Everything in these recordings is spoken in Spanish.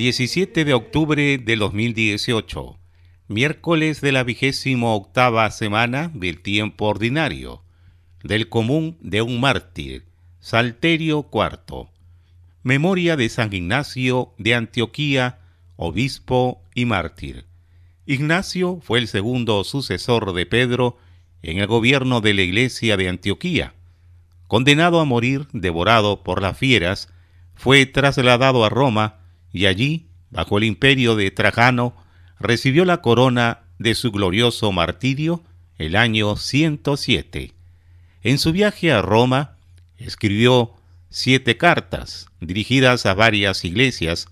17 de octubre de 2018, miércoles de la vigésimo octava semana del tiempo ordinario, del común de un mártir, Salterio IV. Memoria de San Ignacio de Antioquía, obispo y mártir. Ignacio fue el segundo sucesor de Pedro en el gobierno de la iglesia de Antioquía. Condenado a morir devorado por las fieras, fue trasladado a Roma y allí, bajo el imperio de Trajano, recibió la corona de su glorioso martirio el año 107. En su viaje a Roma, escribió siete cartas dirigidas a varias iglesias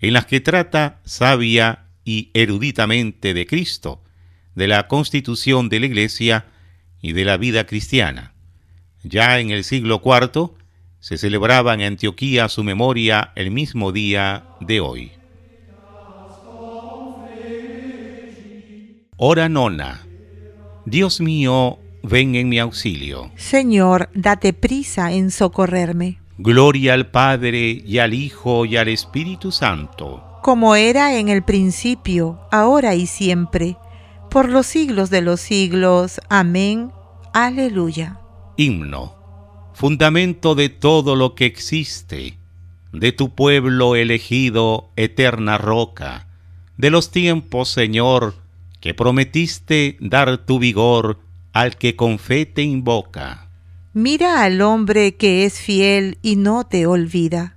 en las que trata sabia y eruditamente de Cristo, de la constitución de la iglesia y de la vida cristiana. Ya en el siglo IV se celebraba en Antioquía su memoria el mismo día de hoy. Hora nona. Dios mío, ven en mi auxilio. Señor, date prisa en socorrerme. Gloria al Padre y al Hijo y al Espíritu Santo. Como era en el principio, ahora y siempre, por los siglos de los siglos. Amén. Aleluya. Himno fundamento de todo lo que existe, de tu pueblo elegido, eterna roca, de los tiempos, Señor, que prometiste dar tu vigor al que con fe te invoca. Mira al hombre que es fiel y no te olvida.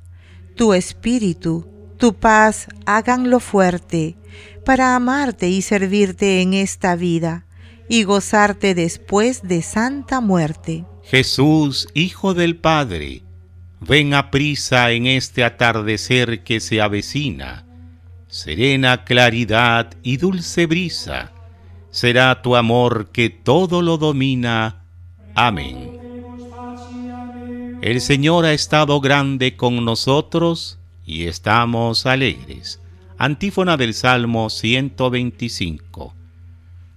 Tu espíritu, tu paz, háganlo fuerte, para amarte y servirte en esta vida y gozarte después de santa muerte. Jesús, Hijo del Padre, ven a prisa en este atardecer que se avecina. Serena claridad y dulce brisa, será tu amor que todo lo domina. Amén. El Señor ha estado grande con nosotros y estamos alegres. Antífona del Salmo 125.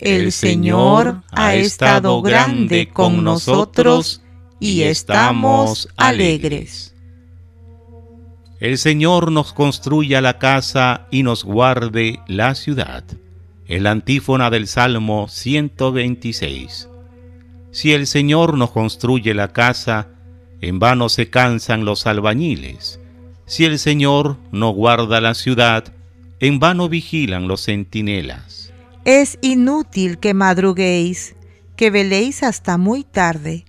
El Señor ha estado grande con nosotros y estamos alegres. El Señor nos construya la casa y nos guarde la ciudad. El antífona del Salmo 126. Si el Señor nos construye la casa, en vano se cansan los albañiles. Si el Señor no guarda la ciudad, en vano vigilan los centinelas. Es inútil que madruguéis, que veléis hasta muy tarde,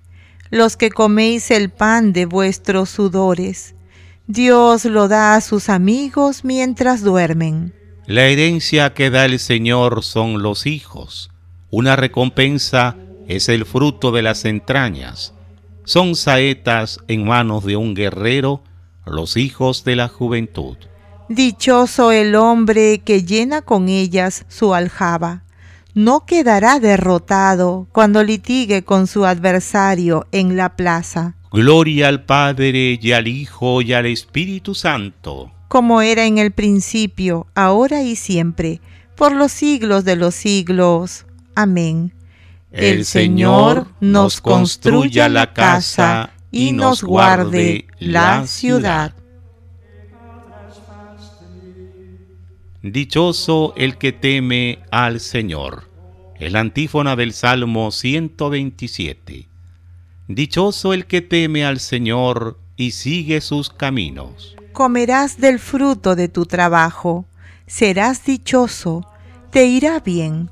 los que coméis el pan de vuestros sudores. Dios lo da a sus amigos mientras duermen. La herencia que da el Señor son los hijos. Una recompensa es el fruto de las entrañas. Son saetas en manos de un guerrero, los hijos de la juventud. Dichoso el hombre que llena con ellas su aljaba. No quedará derrotado cuando litigue con su adversario en la plaza. Gloria al Padre y al Hijo y al Espíritu Santo. Como era en el principio, ahora y siempre, por los siglos de los siglos. Amén. El Señor nos construya la casa y nos guarde la ciudad. Dichoso el que teme al Señor. El antífona del Salmo 127. Dichoso el que teme al Señor y sigue sus caminos. Comerás del fruto de tu trabajo, serás dichoso, te irá bien,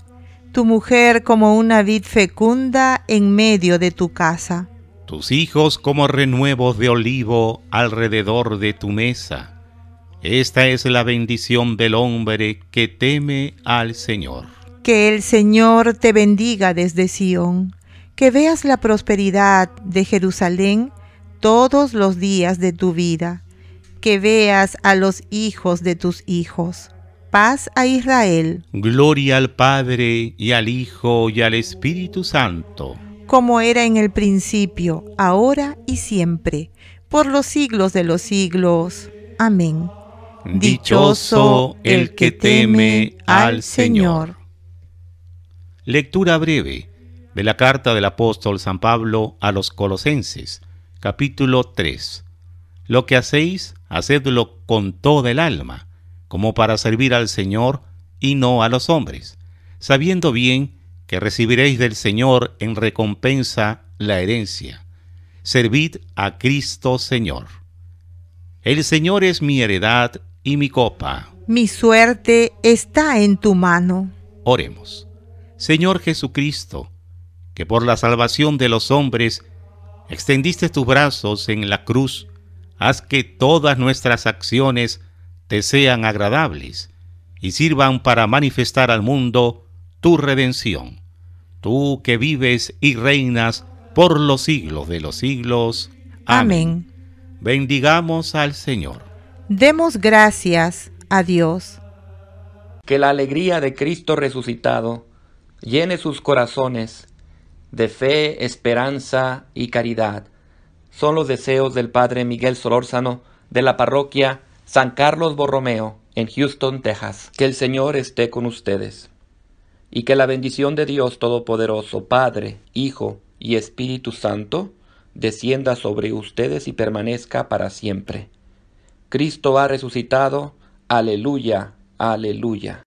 tu mujer como una vid fecunda en medio de tu casa. Tus hijos como renuevos de olivo alrededor de tu mesa esta es la bendición del hombre que teme al Señor. Que el Señor te bendiga desde Sión, que veas la prosperidad de Jerusalén todos los días de tu vida, que veas a los hijos de tus hijos. Paz a Israel. Gloria al Padre y al Hijo y al Espíritu Santo. Como era en el principio, ahora y siempre, por los siglos de los siglos. Amén. Dichoso el que teme al Señor. Lectura breve de la carta del apóstol San Pablo a los Colosenses, capítulo 3. Lo que hacéis, hacedlo con toda el alma, como para servir al Señor y no a los hombres, sabiendo bien que recibiréis del Señor en recompensa la herencia. Servid a Cristo Señor. El Señor es mi heredad y mi copa. Mi suerte está en tu mano. Oremos. Señor Jesucristo, que por la salvación de los hombres extendiste tus brazos en la cruz, haz que todas nuestras acciones te sean agradables y sirvan para manifestar al mundo tu redención. Tú que vives y reinas por los siglos de los siglos. Amén. Bendigamos al Señor. Demos gracias a Dios. Que la alegría de Cristo resucitado llene sus corazones de fe, esperanza y caridad. Son los deseos del Padre Miguel Solórzano de la parroquia San Carlos Borromeo en Houston, Texas. Que el Señor esté con ustedes y que la bendición de Dios Todopoderoso, Padre, Hijo y Espíritu Santo, descienda sobre ustedes y permanezca para siempre. Cristo ha resucitado. Aleluya, aleluya.